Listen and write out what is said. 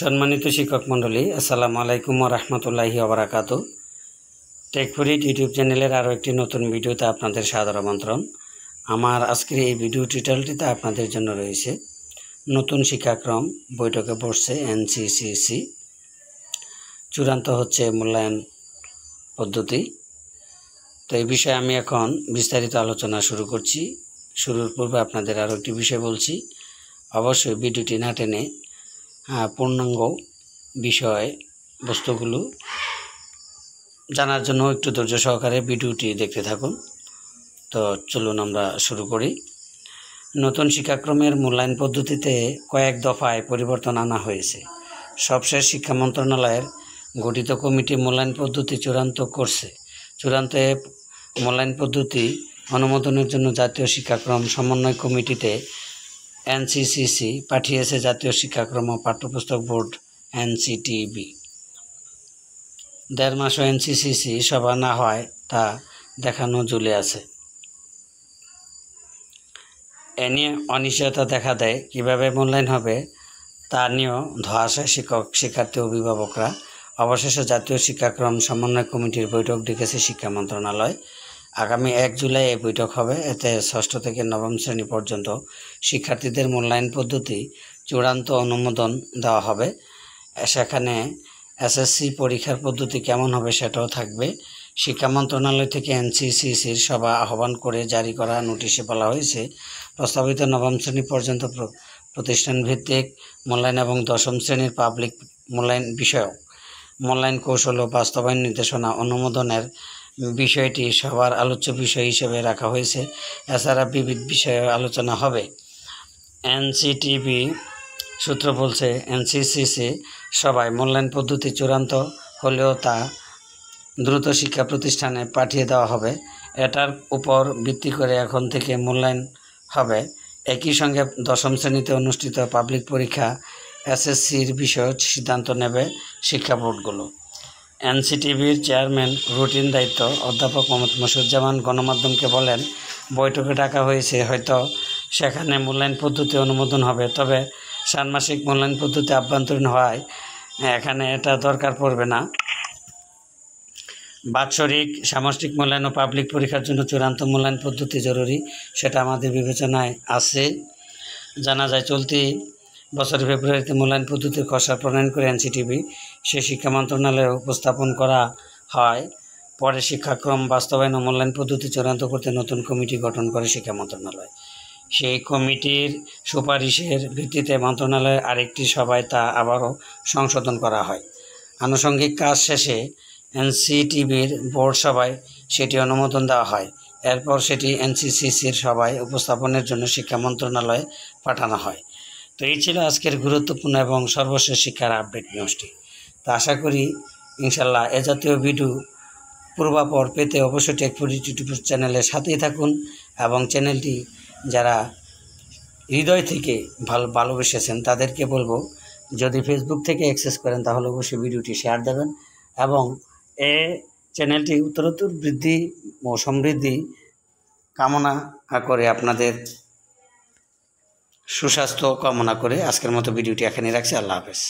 সম্মানিত শিক্ষক মণ্ডলী আসসালামু আলাইকুম রহমতুল্লাহি আবরাকাত টেকফুরিট ইউটিউব চ্যানেলের আরও একটি নতুন ভিডিওতে আপনাদের সাদর আমন্ত্রণ আমার আজকের এই ভিডিও টিটালটিতে আপনাদের জন্য রয়েছে নতুন শিক্ষাক্রম বৈঠকে বসছে এনসিসিসি চূড়ান্ত হচ্ছে মূল্যায়ন পদ্ধতি তো এই বিষয়ে আমি এখন বিস্তারিত আলোচনা শুরু করছি শুরুর পূর্বে আপনাদের আরও একটি বিষয় বলছি অবশ্যই ভিডিওটি না টেনে পূর্ণাঙ্গ বিষয় বস্তুগুলো জানার জন্য একটু ধৈর্য সহকারে ভিডিওটি দেখতে থাকুন তো চলুন আমরা শুরু করি নতুন শিক্ষাক্রমের মূল্যায়ন পদ্ধতিতে কয়েক দফায় পরিবর্তন আনা হয়েছে সবশেষ শিক্ষা মন্ত্রণালয়ের গঠিত কমিটি মূল্যায়ন পদ্ধতি চূড়ান্ত করছে চূড়ান্ত মূল্যায়ন পদ্ধতি অনুমোদনের জন্য জাতীয় শিক্ষাক্রম সমন্বয় কমিটিতে এনসিসিসি পাঠিয়েছে জাতীয় শিক্ষাক্রম পাঠ্যপুস্তক বোর্ড এনসিটিবি দেড় মাসও এনসিসিসি সভা না হয় তা দেখানো ঝুলে আছে এ নিয়ে অনিশ্চয়তা দেখা দেয় কিভাবে মূল্যায়ন হবে তা নিয়েও ধোয়াশায় শিক্ষক শিক্ষার্থী অভিভাবকরা অবশেষে জাতীয় শিক্ষাক্রম সমন্বয় কমিটির বৈঠক ডেকেছে শিক্ষা মন্ত্রণালয় আগামী এক জুলাই এই বৈঠক হবে এতে ষষ্ঠ থেকে নবম শ্রেণী পর্যন্ত শিক্ষার্থীদের মূল্যায়ন পদ্ধতি চূড়ান্ত অনুমোদন দেওয়া হবে সেখানে এসএসসি পরীক্ষার পদ্ধতি কেমন হবে সেটাও থাকবে শিক্ষা মন্ত্রণালয় থেকে এনসিসিসির সভা আহ্বান করে জারি করা নোটিশে বলা হয়েছে প্রস্তাবিত নবম শ্রেণী পর্যন্ত প্রতিষ্ঠান ভিত্তিক মূল্যায়ন এবং দশম শ্রেণীর পাবলিক মূল্যায়ন বিষয়ক মূল্যায়ন কৌশল ও বাস্তবায়ন নির্দেশনা অনুমোদনের বিষয়টি সবার আলোচ্য বিষয় হিসেবে রাখা হয়েছে এছাড়া বিবিধ বিষয়ে আলোচনা হবে এনসিটিভি সূত্র বলছে এনসিসিসি সবাই মূল্যায়ন পদ্ধতি চূড়ান্ত হলেও তা দ্রুত শিক্ষা প্রতিষ্ঠানে পাঠিয়ে দেওয়া হবে এটার উপর ভিত্তি করে এখন থেকে মূল্যায়ন হবে একই সঙ্গে দশম শ্রেণীতে অনুষ্ঠিত পাবলিক পরীক্ষা এসএসসির বিষয়ে সিদ্ধান্ত নেবে শিক্ষা বোর্ডগুলো এনসিটিভির চেয়ারম্যান রুটিন দায়িত্ব অধ্যাপক মোহাম্মদ মসুজ্জামান গণমাধ্যমকে বলেন বৈঠকে ডাকা হয়েছে হয়তো সেখানে মূল্যায়ন পদ্ধতি অনুমোদন হবে তবে ষাণমাসিক মূল্যায়ন পদ্ধতি আভ্যন্তরীণ হওয়ায় এখানে এটা দরকার পড়বে না বাৎসরিক সামষ্টিক মূল্যায়ন ও পাবলিক পরীক্ষার জন্য চূড়ান্ত মূল্যায়ন পদ্ধতি জরুরি সেটা আমাদের বিবেচনায় আছে জানা যায় চলতি বছর ফেব্রুয়ারিতে মূল্যায়ন পদ্ধতির খসড়া প্রণয়ন করে এনসিটিভি সে শিক্ষা মন্ত্রণালয়ে উপস্থাপন করা হয় পরে শিক্ষাক্রম বাস্তবায়ন ও মূল্যায়ন পদ্ধতি চূড়ান্ত করতে নতুন কমিটি গঠন করে শিক্ষা মন্ত্রণালয় সেই কমিটির সুপারিশের ভিত্তিতে মন্ত্রণালয়ের আরেকটি সভায় তা আবারও সংশোধন করা হয় আনুষঙ্গিক কাজ শেষে এনসিটিভির বোর্ড সভায় সেটি অনুমোদন দেওয়া হয় এরপর সেটি এনসিসিসির সভায় উপস্থাপনের জন্য শিক্ষা মন্ত্রণালয়ে পাঠানো হয় তো এই ছিল আজকের গুরুত্বপূর্ণ এবং সর্বশেষ শিক্ষার আপডেট নিউজটি তো আশা করি ইনশাল্লাহ এ জাতীয় ভিডিও পূর্বাপর পেতে অবশ্যই টেকফুড ইউটিউব চ্যানেলের সাথেই থাকুন এবং চ্যানেলটি যারা হৃদয় থেকে ভালো ভালোবেসেছেন তাদেরকে বলবো যদি ফেসবুক থেকে অ্যাক্সেস করেন তাহলে অবশ্যই ভিডিওটি শেয়ার দেবেন এবং এ চ্যানেলটি উত্তরোত্তর বৃদ্ধি ও সমৃদ্ধি কামনা করে আপনাদের সুস্বাস্থ্য কামনা করে আজকের মতো ভিডিওটি এখানে রাখছি আল্লাহ হাফেজ